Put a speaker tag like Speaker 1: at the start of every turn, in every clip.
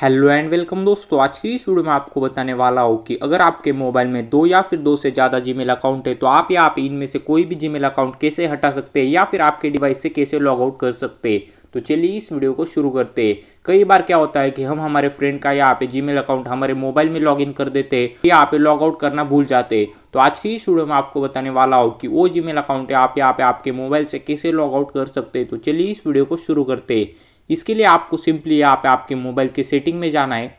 Speaker 1: hello and welcome दोस्तों आज की इस वीडियो में आपको बताने वाला हूँ कि अगर आपके मोबाइल में दो या फिर दो से ज़्यादा जीमेल अकाउंट है तो आप या आप इनमें से कोई भी जीमेल अकाउंट कैसे हटा सकते हैं या फिर आपके डिवाइस से कैसे लॉग आउट कर सकते हैं तो चलिए इस वीडियो को शुरू करते हैं कई बार क्या होता है कि हम हमारे फ्रेंड का यहाँ पे जीमेल अकाउंट हमारे मोबाइल में लॉगिन कर देते हैं तो यहाँ पे लॉग आउट करना भूल जाते हैं तो आज की इस वीडियो में आपको बताने वाला हूँ कि वो जीमेल अकाउंट है आप यहाँ पे आपके मोबाइल से कैसे लॉग आउट कर सकते हैं तो चलिए इस वीडियो को शुरू करते हैं इसके लिए आपको सिंपली यहाँ पे आपके मोबाइल के सेटिंग में जाना है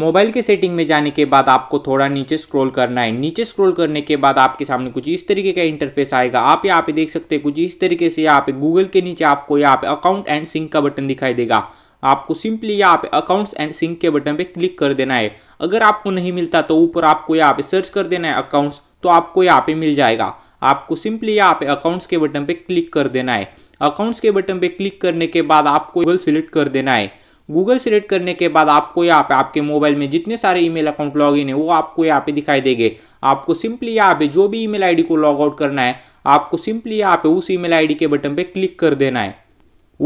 Speaker 1: मोबाइल के सेटिंग में जाने के बाद आपको थोड़ा नीचे स्क्रॉल करना है नीचे स्क्रॉल करने के बाद आपके सामने कुछ इस तरीके का इंटरफेस आएगा आप यहाँ पे देख सकते हैं कुछ इस तरीके से यहाँ पे गूगल के नीचे आपको यहाँ पे अकाउंट एंड सिंक का बटन दिखाई देगा आपको सिंपली यहाँ पे अकाउंट्स एंड सिंक के बटन पे क्लिक कर देना है अगर आपको नहीं मिलता तो ऊपर आपको यहाँ पे सर्च कर देना है अकाउंट्स तो आपको यहाँ पे मिल जाएगा आपको सिंपली यहाँ पे अकाउंट्स के बटन पे क्लिक कर देना है अकाउंट्स के बटन पे क्लिक करने के बाद आपको गूगल सिलेक्ट कर देना है गूगल सिलेक्ट करने के बाद आपको यहाँ पे आपके मोबाइल में जितने सारे ईमेल अकाउंट इन है वो आपको यहाँ पे दिखाई देंगे आपको सिंपली यहाँ पे जो भी ईमेल आईडी को लॉग आउट करना है आपको सिंपली यहाँ पे उस ईमेल आईडी के बटन पे क्लिक कर देना है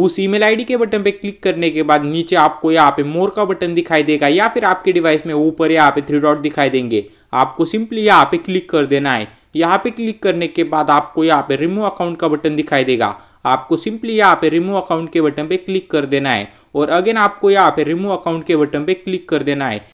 Speaker 1: उस ईमेल आईडी के बटन पे क्लिक करने के बाद नीचे आपको यहाँ पे मोर का बटन दिखाई देगा या फिर आपके डिवाइस में ऊपर यहाँ पे थ्री डॉट दिखाई देंगे आपको सिंपली यहाँ पे क्लिक कर देना है यहाँ पे क्लिक करने के बाद आपको यहाँ पे रिमूव अकाउंट का बटन दिखाई देगा आपको सिंपली यहाँ पे रिमूव अकाउंट के बटन पे क्लिक कर देना है और अगेन आपको यहाँ पे रिमूव अकाउंट के बटन पे क्लिक कर देना है